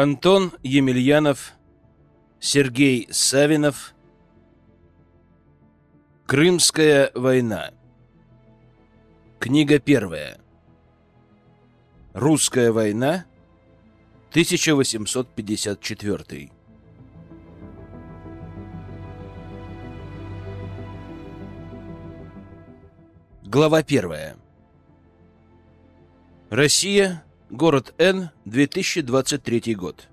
Антон Емельянов, Сергей Савинов. Крымская война. Книга первая. Русская война 1854. Глава первая. Россия Город Н, 2023 год.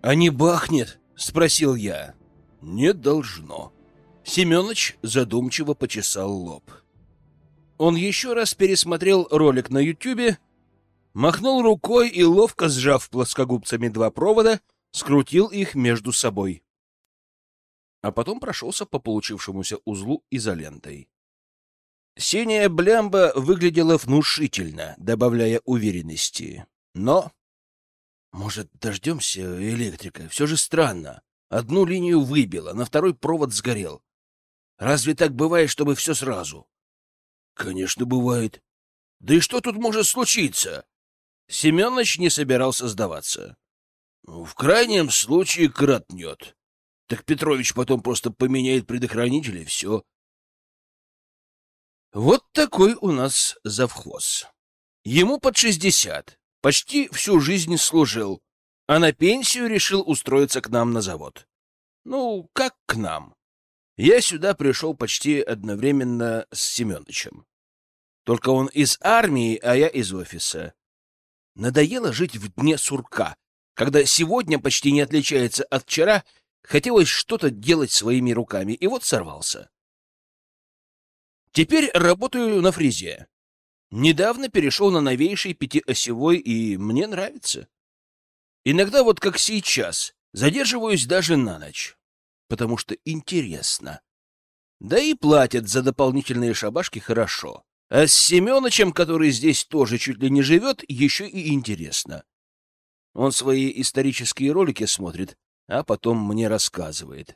«А не бахнет?» — спросил я. «Не должно». Семёныч задумчиво почесал лоб. Он еще раз пересмотрел ролик на Ютьюбе, махнул рукой и, ловко сжав плоскогубцами два провода, скрутил их между собой. А потом прошелся по получившемуся узлу изолентой. Синяя блямба выглядела внушительно, добавляя уверенности. Но... Может, дождемся электрика? Все же странно. Одну линию выбило, на второй провод сгорел. Разве так бывает, чтобы все сразу? Конечно, бывает. Да и что тут может случиться? Семенович не собирался сдаваться. Ну, в крайнем случае кратнет. Так Петрович потом просто поменяет предохранитель и все. Вот такой у нас завхоз. Ему под шестьдесят, почти всю жизнь служил, а на пенсию решил устроиться к нам на завод. Ну, как к нам? Я сюда пришел почти одновременно с Семеновичем. Только он из армии, а я из офиса. Надоело жить в дне сурка, когда сегодня почти не отличается от вчера, хотелось что-то делать своими руками, и вот сорвался. Теперь работаю на фрезе. Недавно перешел на новейший пятиосевой, и мне нравится. Иногда, вот как сейчас, задерживаюсь даже на ночь, потому что интересно. Да и платят за дополнительные шабашки хорошо. А с Семеновичем, который здесь тоже чуть ли не живет, еще и интересно. Он свои исторические ролики смотрит, а потом мне рассказывает.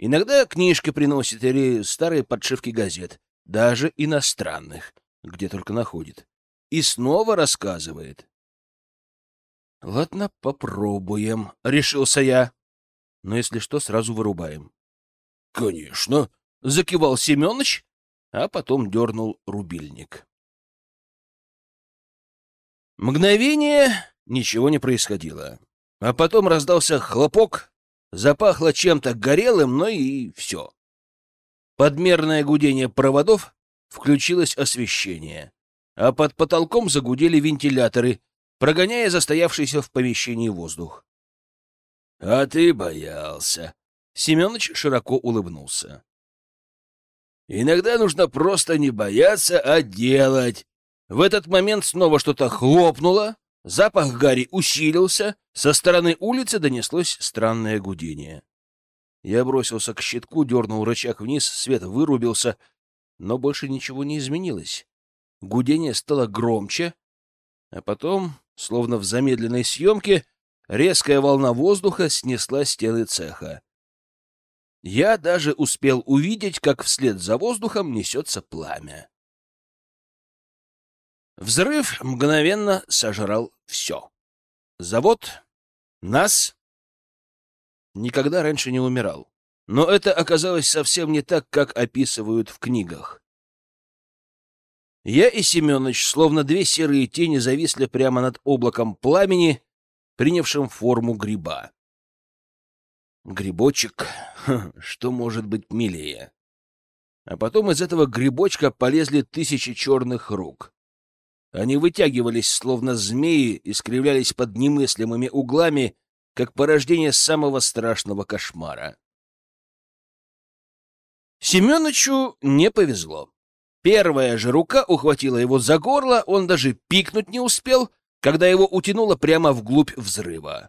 Иногда книжки приносит или старые подшивки газет, даже иностранных, где только находит. И снова рассказывает. «Ладно, попробуем», — решился я. «Но если что, сразу вырубаем». «Конечно», — закивал Семенович, а потом дернул рубильник. Мгновение ничего не происходило, а потом раздался хлопок, Запахло чем-то горелым, но и все. Подмерное гудение проводов, включилось освещение. А под потолком загудели вентиляторы, прогоняя застоявшийся в помещении воздух. — А ты боялся. Семенович широко улыбнулся. — Иногда нужно просто не бояться, а делать. В этот момент снова что-то хлопнуло, Запах гари усилился, со стороны улицы донеслось странное гудение. Я бросился к щитку, дернул рычаг вниз, свет вырубился, но больше ничего не изменилось. Гудение стало громче, а потом, словно в замедленной съемке, резкая волна воздуха снесла стены цеха. Я даже успел увидеть, как вслед за воздухом несется пламя. Взрыв мгновенно сожрал все. Завод, нас. Никогда раньше не умирал. Но это оказалось совсем не так, как описывают в книгах. Я и Семенович, словно две серые тени, зависли прямо над облаком пламени, принявшим форму гриба. Грибочек, что может быть милее? А потом из этого грибочка полезли тысячи черных рук. Они вытягивались, словно змеи, и скривлялись под немыслимыми углами, как порождение самого страшного кошмара. Семеновичу не повезло. Первая же рука ухватила его за горло, он даже пикнуть не успел, когда его утянуло прямо вглубь взрыва.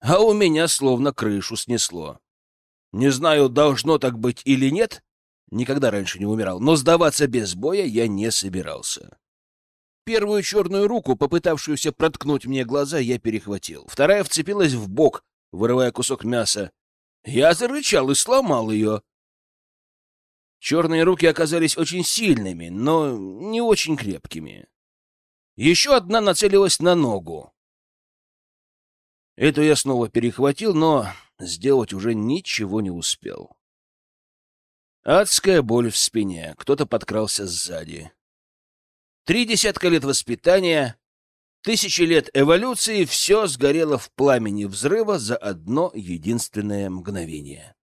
А у меня словно крышу снесло. Не знаю, должно так быть или нет, никогда раньше не умирал, но сдаваться без боя я не собирался. Первую черную руку, попытавшуюся проткнуть мне глаза, я перехватил. Вторая вцепилась в бок, вырывая кусок мяса. Я зарычал и сломал ее. Черные руки оказались очень сильными, но не очень крепкими. Еще одна нацелилась на ногу. Эту я снова перехватил, но сделать уже ничего не успел. Адская боль в спине. Кто-то подкрался сзади. Три десятка лет воспитания, тысячи лет эволюции — все сгорело в пламени взрыва за одно единственное мгновение.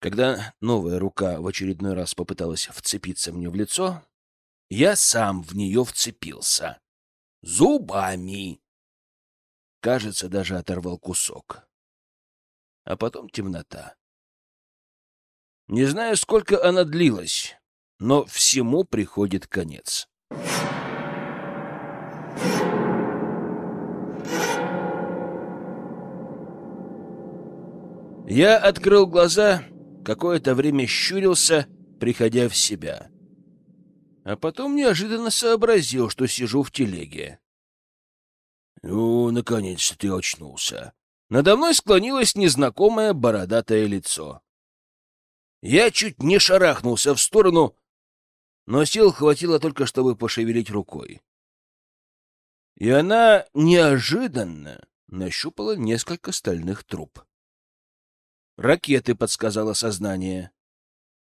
Когда новая рука в очередной раз попыталась вцепиться мне в лицо, я сам в нее вцепился. Зубами! Кажется, даже оторвал кусок. А потом темнота. Не знаю, сколько она длилась но всему приходит конец. Я открыл глаза, какое-то время щурился, приходя в себя. А потом неожиданно сообразил, что сижу в телеге. Ну, наконец-то ты очнулся. Надо мной склонилось незнакомое бородатое лицо. Я чуть не шарахнулся в сторону, но сил хватило только, чтобы пошевелить рукой. И она неожиданно нащупала несколько стальных труб. «Ракеты», — подсказало сознание.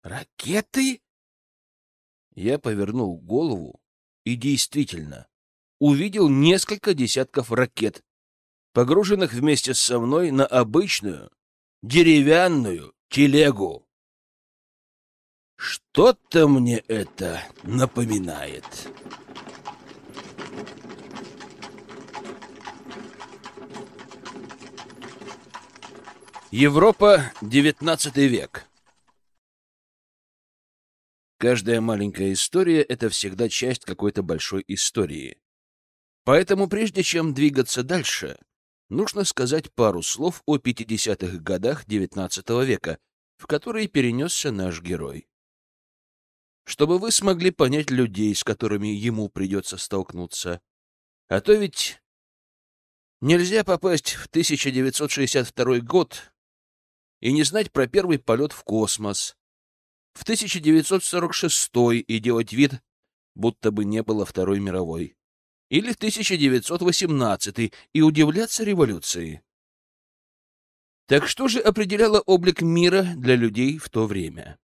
«Ракеты?» Я повернул голову и действительно увидел несколько десятков ракет, погруженных вместе со мной на обычную деревянную телегу. Что-то мне это напоминает. Европа, девятнадцатый век. Каждая маленькая история — это всегда часть какой-то большой истории. Поэтому прежде чем двигаться дальше, нужно сказать пару слов о 50-х годах XIX века, в которые перенесся наш герой чтобы вы смогли понять людей, с которыми ему придется столкнуться. А то ведь нельзя попасть в 1962 год и не знать про первый полет в космос, в 1946 и делать вид, будто бы не было Второй мировой, или в 1918 и удивляться революции. Так что же определяло облик мира для людей в то время?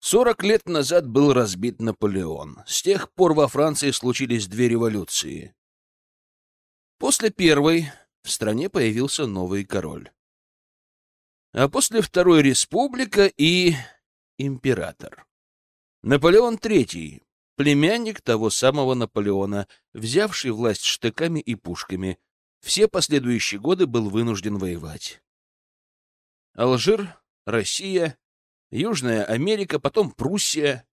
Сорок лет назад был разбит Наполеон. С тех пор во Франции случились две революции. После первой в стране появился новый король. А после второй республика и император. Наполеон III, племянник того самого Наполеона, взявший власть штыками и пушками, все последующие годы был вынужден воевать. Алжир, Россия, Южная Америка, потом Пруссия.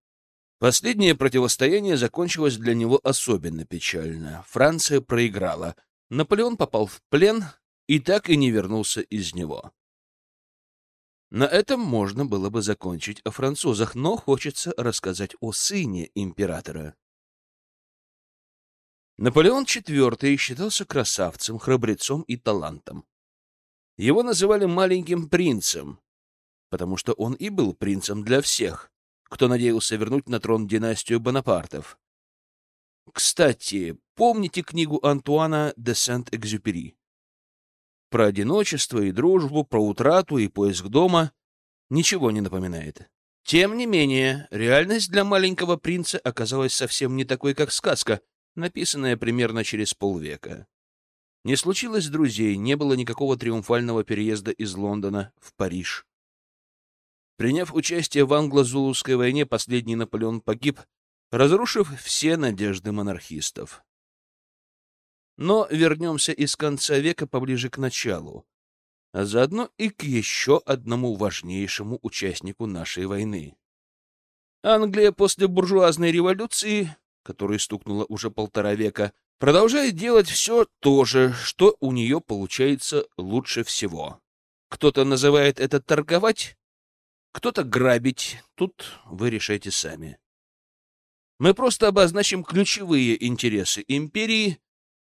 Последнее противостояние закончилось для него особенно печально. Франция проиграла. Наполеон попал в плен и так и не вернулся из него. На этом можно было бы закончить о французах, но хочется рассказать о сыне императора. Наполеон IV считался красавцем, храбрецом и талантом. Его называли «маленьким принцем», потому что он и был принцем для всех, кто надеялся вернуть на трон династию Бонапартов. Кстати, помните книгу Антуана де Сент-Экзюпери? Про одиночество и дружбу, про утрату и поиск дома ничего не напоминает. Тем не менее, реальность для маленького принца оказалась совсем не такой, как сказка, написанная примерно через полвека. Не случилось друзей, не было никакого триумфального переезда из Лондона в Париж. Приняв участие в англо-зулусской войне, последний Наполеон погиб, разрушив все надежды монархистов. Но вернемся из конца века поближе к началу, а заодно и к еще одному важнейшему участнику нашей войны. Англия после буржуазной революции, которая стукнула уже полтора века, продолжает делать все то же, что у нее получается лучше всего. Кто-то называет это торговать, кто-то грабить, тут вы решайте сами. Мы просто обозначим ключевые интересы империи,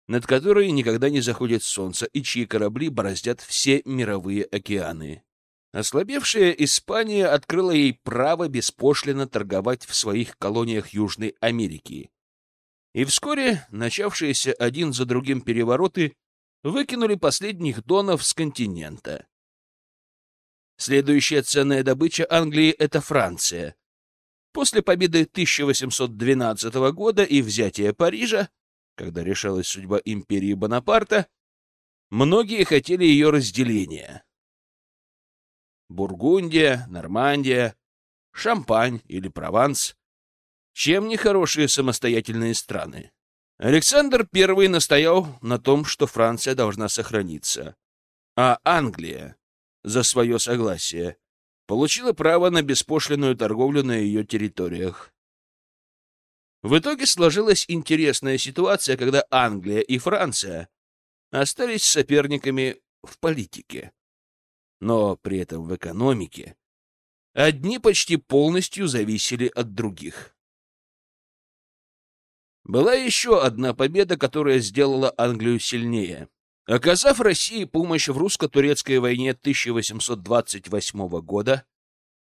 над которой никогда не заходит солнце и чьи корабли бороздят все мировые океаны. Ослабевшая Испания открыла ей право беспошлино торговать в своих колониях Южной Америки. И вскоре начавшиеся один за другим перевороты выкинули последних донов с континента. Следующая ценная добыча Англии — это Франция. После победы 1812 года и взятия Парижа, когда решалась судьба империи Бонапарта, многие хотели ее разделения. Бургундия, Нормандия, Шампань или Прованс. Чем не хорошие самостоятельные страны? Александр I настоял на том, что Франция должна сохраниться, а Англия за свое согласие, получила право на беспошлинную торговлю на ее территориях. В итоге сложилась интересная ситуация, когда Англия и Франция остались соперниками в политике, но при этом в экономике одни почти полностью зависели от других. Была еще одна победа, которая сделала Англию сильнее — Оказав России помощь в русско-турецкой войне 1828 года,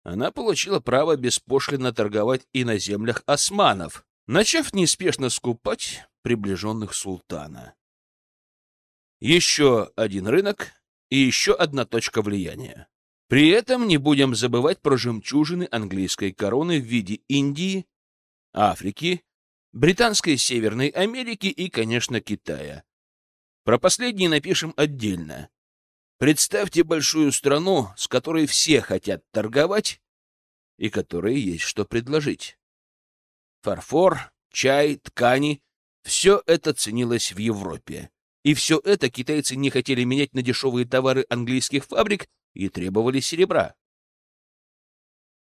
она получила право беспошлино торговать и на землях османов, начав неспешно скупать приближенных султана. Еще один рынок и еще одна точка влияния. При этом не будем забывать про жемчужины английской короны в виде Индии, Африки, Британской Северной Америки и, конечно, Китая. Про последний напишем отдельно. Представьте большую страну, с которой все хотят торговать и которой есть что предложить. Фарфор, чай, ткани — все это ценилось в Европе. И все это китайцы не хотели менять на дешевые товары английских фабрик и требовали серебра.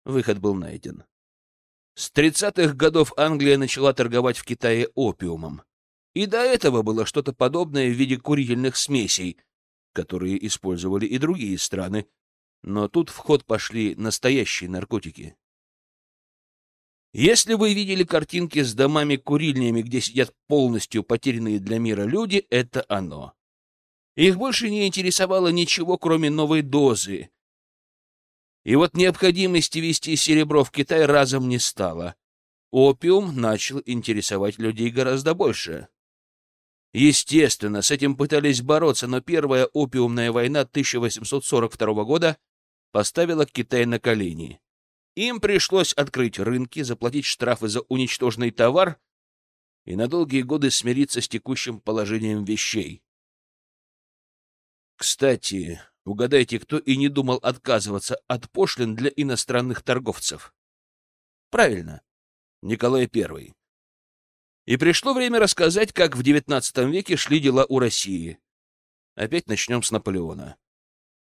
Выход был найден. С 30-х годов Англия начала торговать в Китае опиумом. И до этого было что-то подобное в виде курительных смесей, которые использовали и другие страны, но тут в ход пошли настоящие наркотики. Если вы видели картинки с домами-курильнями, где сидят полностью потерянные для мира люди, это оно. Их больше не интересовало ничего, кроме новой дозы. И вот необходимости вести серебро в Китай разом не стало. Опиум начал интересовать людей гораздо больше. Естественно, с этим пытались бороться, но Первая опиумная война 1842 года поставила Китай на колени. Им пришлось открыть рынки, заплатить штрафы за уничтоженный товар и на долгие годы смириться с текущим положением вещей. Кстати, угадайте, кто и не думал отказываться от пошлин для иностранных торговцев. Правильно, Николай I. И пришло время рассказать, как в XIX веке шли дела у России. Опять начнем с Наполеона.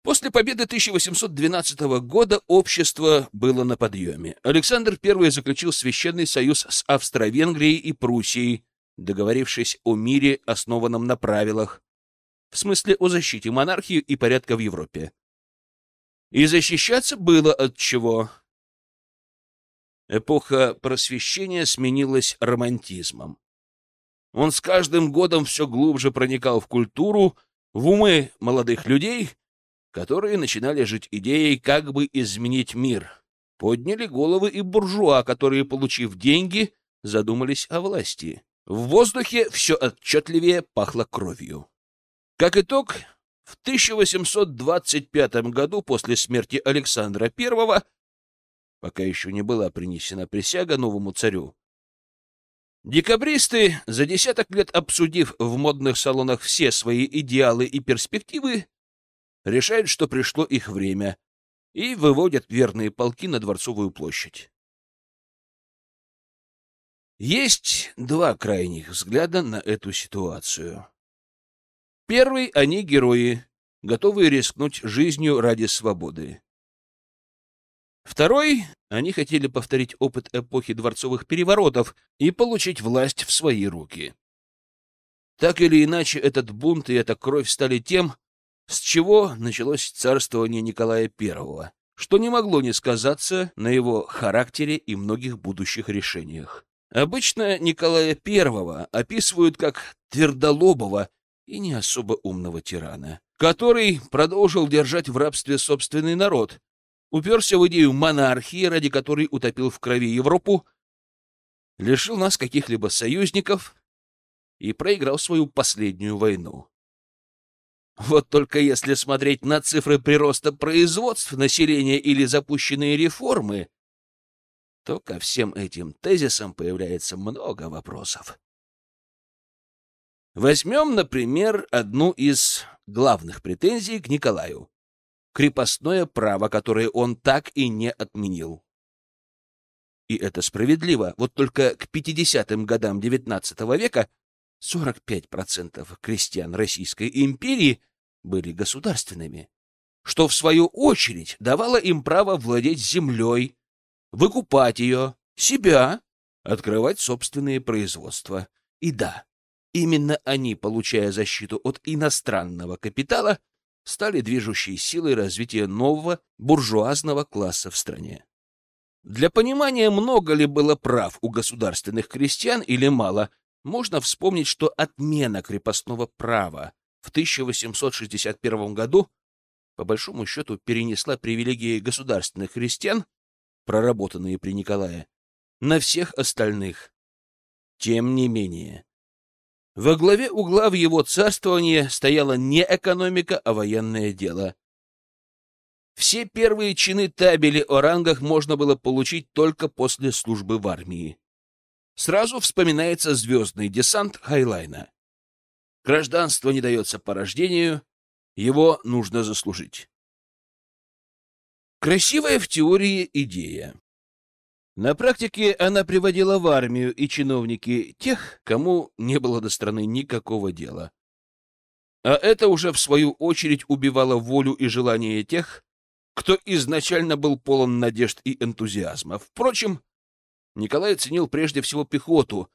После победы 1812 года общество было на подъеме. Александр I заключил священный союз с Австро-Венгрией и Пруссией, договорившись о мире, основанном на правилах, в смысле о защите монархии и порядка в Европе. И защищаться было от чего. Эпоха просвещения сменилась романтизмом. Он с каждым годом все глубже проникал в культуру, в умы молодых людей, которые начинали жить идеей, как бы изменить мир. Подняли головы и буржуа, которые, получив деньги, задумались о власти. В воздухе все отчетливее пахло кровью. Как итог, в 1825 году после смерти Александра I пока еще не была принесена присяга новому царю. Декабристы, за десяток лет обсудив в модных салонах все свои идеалы и перспективы, решают, что пришло их время, и выводят верные полки на Дворцовую площадь. Есть два крайних взгляда на эту ситуацию. Первый — они герои, готовые рискнуть жизнью ради свободы. Второй — они хотели повторить опыт эпохи дворцовых переворотов и получить власть в свои руки. Так или иначе, этот бунт и эта кровь стали тем, с чего началось царствование Николая I, что не могло не сказаться на его характере и многих будущих решениях. Обычно Николая I описывают как твердолобого и не особо умного тирана, который продолжил держать в рабстве собственный народ, уперся в идею монархии, ради которой утопил в крови Европу, лишил нас каких-либо союзников и проиграл свою последнюю войну. Вот только если смотреть на цифры прироста производств, населения или запущенные реформы, то ко всем этим тезисам появляется много вопросов. Возьмем, например, одну из главных претензий к Николаю крепостное право, которое он так и не отменил. И это справедливо. Вот только к 50-м годам XIX века 45% крестьян Российской империи были государственными, что в свою очередь давало им право владеть землей, выкупать ее, себя, открывать собственные производства. И да, именно они, получая защиту от иностранного капитала, стали движущей силой развития нового буржуазного класса в стране. Для понимания, много ли было прав у государственных крестьян или мало, можно вспомнить, что отмена крепостного права в 1861 году по большому счету перенесла привилегии государственных крестьян, проработанные при Николае, на всех остальных. Тем не менее, во главе угла в его царствовании стояла не экономика, а военное дело. Все первые чины табели о рангах можно было получить только после службы в армии. Сразу вспоминается звездный десант Хайлайна. Гражданство не дается по рождению, его нужно заслужить. Красивая в теории идея. На практике она приводила в армию и чиновники тех, кому не было до страны никакого дела. А это уже, в свою очередь, убивало волю и желание тех, кто изначально был полон надежд и энтузиазма. Впрочем, Николай ценил прежде всего пехоту,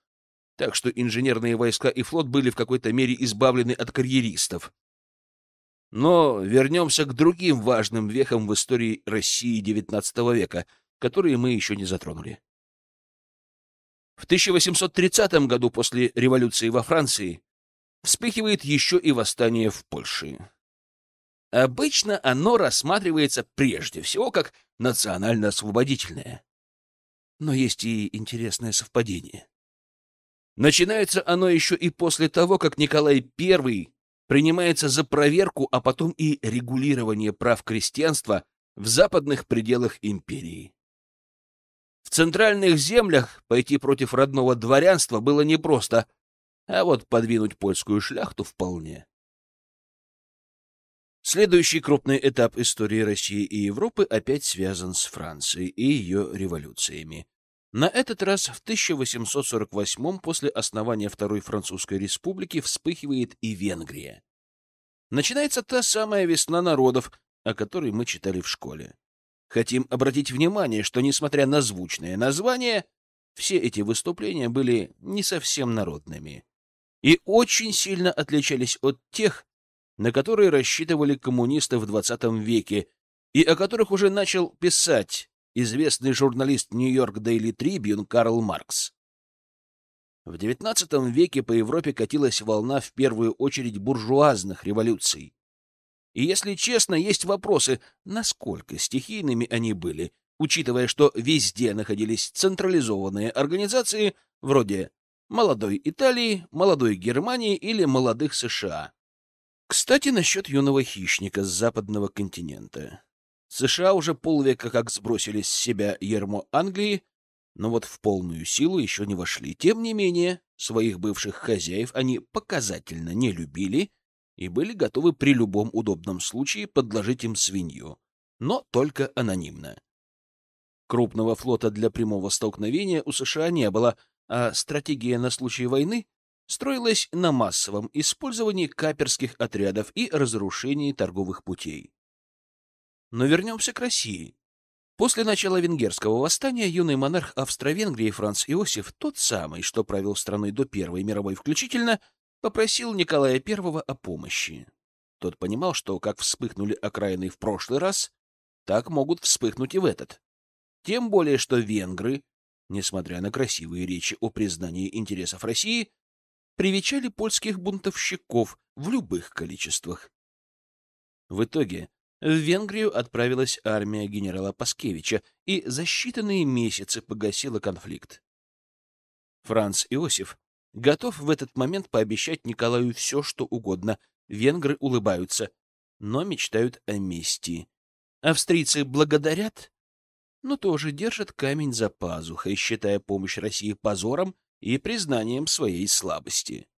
так что инженерные войска и флот были в какой-то мере избавлены от карьеристов. Но вернемся к другим важным вехам в истории России XIX века — которые мы еще не затронули. В 1830 году после революции во Франции вспыхивает еще и восстание в Польше. Обычно оно рассматривается прежде всего как национально-освободительное. Но есть и интересное совпадение. Начинается оно еще и после того, как Николай I принимается за проверку, а потом и регулирование прав крестьянства в западных пределах империи. В центральных землях пойти против родного дворянства было непросто, а вот подвинуть польскую шляхту вполне. Следующий крупный этап истории России и Европы опять связан с Францией и ее революциями. На этот раз в 1848 после основания Второй Французской Республики вспыхивает и Венгрия. Начинается та самая весна народов, о которой мы читали в школе. Хотим обратить внимание, что, несмотря на звучное название, все эти выступления были не совсем народными и очень сильно отличались от тех, на которые рассчитывали коммунисты в 20 веке и о которых уже начал писать известный журналист Нью-Йорк Дейли Трибьюн Карл Маркс. В XIX веке по Европе катилась волна в первую очередь буржуазных революций. И, если честно, есть вопросы, насколько стихийными они были, учитывая, что везде находились централизованные организации вроде «Молодой Италии», «Молодой Германии» или «Молодых США». Кстати, насчет юного хищника с западного континента. США уже полвека как сбросили с себя ермо Англии, но вот в полную силу еще не вошли. Тем не менее, своих бывших хозяев они показательно не любили и были готовы при любом удобном случае подложить им свинью, но только анонимно. Крупного флота для прямого столкновения у США не было, а стратегия на случай войны строилась на массовом использовании каперских отрядов и разрушении торговых путей. Но вернемся к России. После начала венгерского восстания юный монарх Австро-Венгрии Франц Иосиф, тот самый, что правил страной до Первой мировой включительно, — попросил Николая Первого о помощи. Тот понимал, что как вспыхнули окраины в прошлый раз, так могут вспыхнуть и в этот. Тем более, что венгры, несмотря на красивые речи о признании интересов России, привечали польских бунтовщиков в любых количествах. В итоге в Венгрию отправилась армия генерала Паскевича и за считанные месяцы погасила конфликт. Франц Иосиф Готов в этот момент пообещать Николаю все, что угодно. Венгры улыбаются, но мечтают о мести. Австрийцы благодарят, но тоже держат камень за пазухой, считая помощь России позором и признанием своей слабости.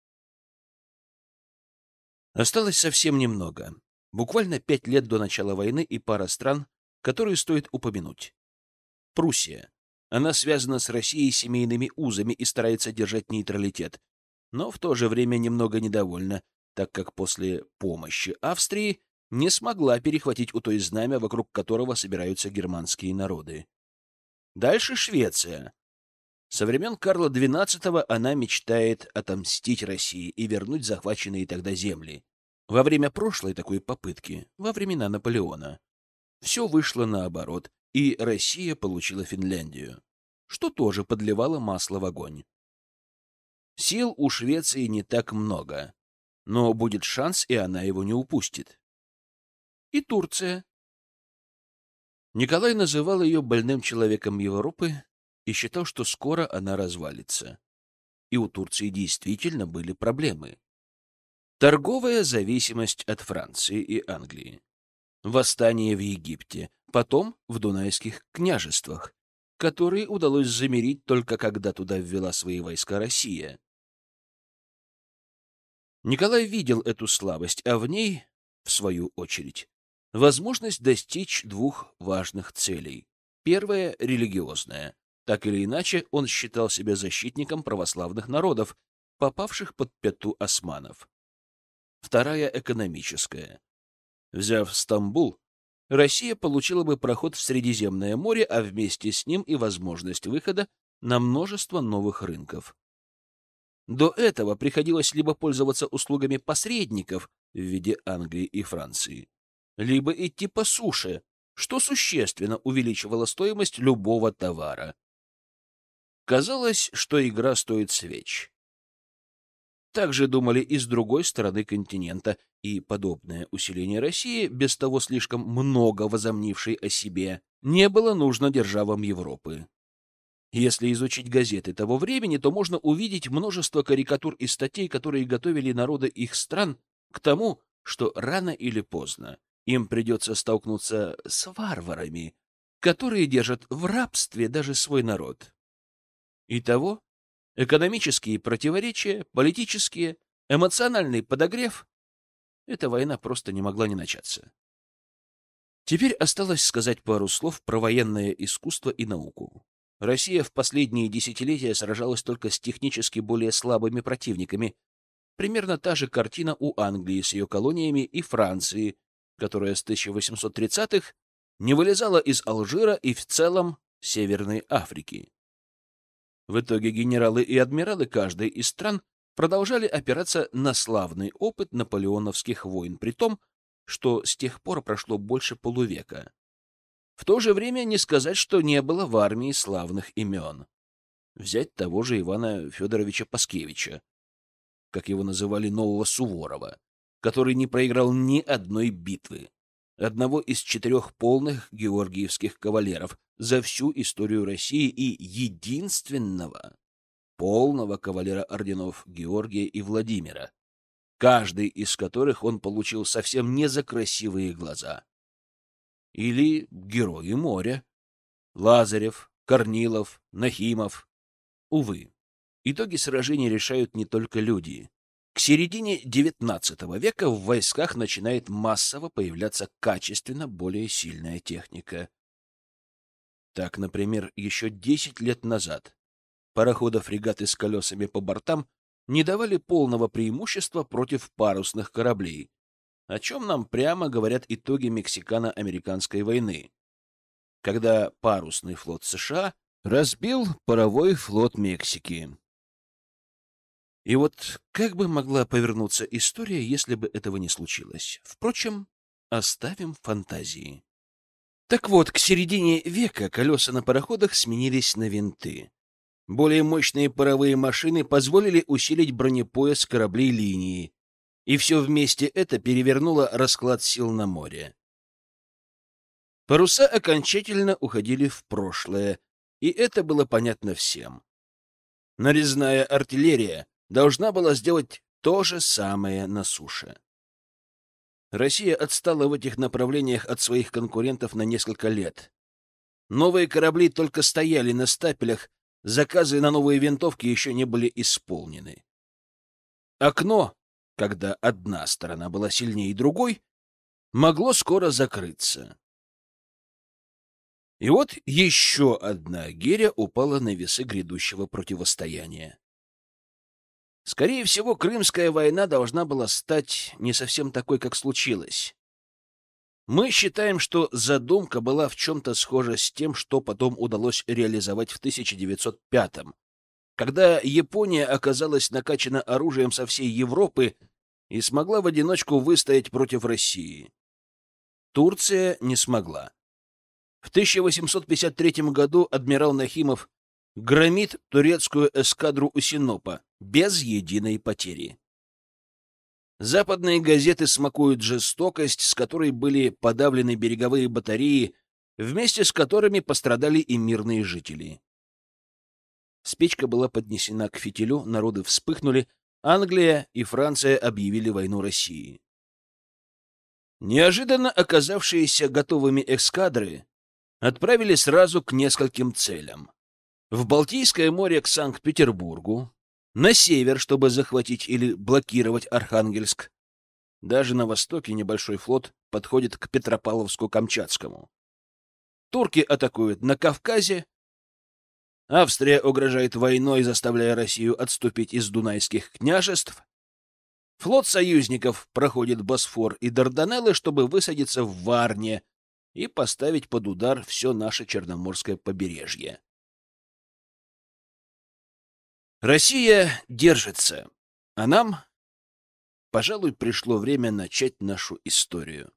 Осталось совсем немного. Буквально пять лет до начала войны и пара стран, которые стоит упомянуть. Пруссия. Она связана с Россией семейными узами и старается держать нейтралитет, но в то же время немного недовольна, так как после помощи Австрии не смогла перехватить у той знамя, вокруг которого собираются германские народы. Дальше Швеция. Со времен Карла XII она мечтает отомстить России и вернуть захваченные тогда земли. Во время прошлой такой попытки, во времена Наполеона, все вышло наоборот и Россия получила Финляндию, что тоже подливало масло в огонь. Сил у Швеции не так много, но будет шанс, и она его не упустит. И Турция. Николай называл ее больным человеком Европы и считал, что скоро она развалится. И у Турции действительно были проблемы. Торговая зависимость от Франции и Англии восстание в Египте, потом в Дунайских княжествах, которые удалось замерить только когда туда ввела свои войска Россия. Николай видел эту слабость, а в ней, в свою очередь, возможность достичь двух важных целей. Первая — религиозная. Так или иначе, он считал себя защитником православных народов, попавших под пяту османов. Вторая — экономическая. Взяв Стамбул, Россия получила бы проход в Средиземное море, а вместе с ним и возможность выхода на множество новых рынков. До этого приходилось либо пользоваться услугами посредников в виде Англии и Франции, либо идти по суше, что существенно увеличивало стоимость любого товара. Казалось, что игра стоит свеч также думали и с другой стороны континента, и подобное усиление России, без того слишком много возомнившей о себе, не было нужно державам Европы. Если изучить газеты того времени, то можно увидеть множество карикатур и статей, которые готовили народы их стран к тому, что рано или поздно им придется столкнуться с варварами, которые держат в рабстве даже свой народ. Итого, Экономические противоречия, политические, эмоциональный подогрев. Эта война просто не могла не начаться. Теперь осталось сказать пару слов про военное искусство и науку. Россия в последние десятилетия сражалась только с технически более слабыми противниками. Примерно та же картина у Англии с ее колониями и Франции, которая с 1830-х не вылезала из Алжира и в целом Северной Африки. В итоге генералы и адмиралы каждой из стран продолжали опираться на славный опыт наполеоновских войн, при том, что с тех пор прошло больше полувека. В то же время не сказать, что не было в армии славных имен. Взять того же Ивана Федоровича Паскевича, как его называли нового Суворова, который не проиграл ни одной битвы одного из четырех полных георгиевских кавалеров за всю историю России и единственного полного кавалера орденов Георгия и Владимира, каждый из которых он получил совсем не за красивые глаза. Или герои моря. Лазарев, Корнилов, Нахимов. Увы, итоги сражений решают не только люди. К середине XIX века в войсках начинает массово появляться качественно более сильная техника. Так, например, еще 10 лет назад пароходы-фрегаты с колесами по бортам не давали полного преимущества против парусных кораблей, о чем нам прямо говорят итоги Мексикано-Американской войны, когда парусный флот США разбил паровой флот Мексики. И вот как бы могла повернуться история, если бы этого не случилось? Впрочем, оставим фантазии. Так вот, к середине века колеса на пароходах сменились на винты. Более мощные паровые машины позволили усилить бронепояс кораблей линии, и все вместе это перевернуло расклад сил на море. Паруса окончательно уходили в прошлое, и это было понятно всем. Нарезная артиллерия должна была сделать то же самое на суше. Россия отстала в этих направлениях от своих конкурентов на несколько лет. Новые корабли только стояли на стапелях, заказы на новые винтовки еще не были исполнены. Окно, когда одна сторона была сильнее другой, могло скоро закрыться. И вот еще одна гиря упала на весы грядущего противостояния. Скорее всего, Крымская война должна была стать не совсем такой, как случилось. Мы считаем, что задумка была в чем-то схожа с тем, что потом удалось реализовать в 1905-м, когда Япония оказалась накачана оружием со всей Европы и смогла в одиночку выстоять против России. Турция не смогла. В 1853 году адмирал Нахимов громит турецкую эскадру у Синопа без единой потери. Западные газеты смакуют жестокость, с которой были подавлены береговые батареи, вместе с которыми пострадали и мирные жители. Спичка была поднесена к фитилю, народы вспыхнули, Англия и Франция объявили войну России. Неожиданно оказавшиеся готовыми эскадры отправили сразу к нескольким целям в Балтийское море к Санкт-Петербургу, на север, чтобы захватить или блокировать Архангельск. Даже на востоке небольшой флот подходит к Петропавловску-Камчатскому. Турки атакуют на Кавказе, Австрия угрожает войной, заставляя Россию отступить из Дунайских княжеств. Флот союзников проходит Босфор и Дарданеллы, чтобы высадиться в Варне и поставить под удар все наше Черноморское побережье. Россия держится, а нам, пожалуй, пришло время начать нашу историю.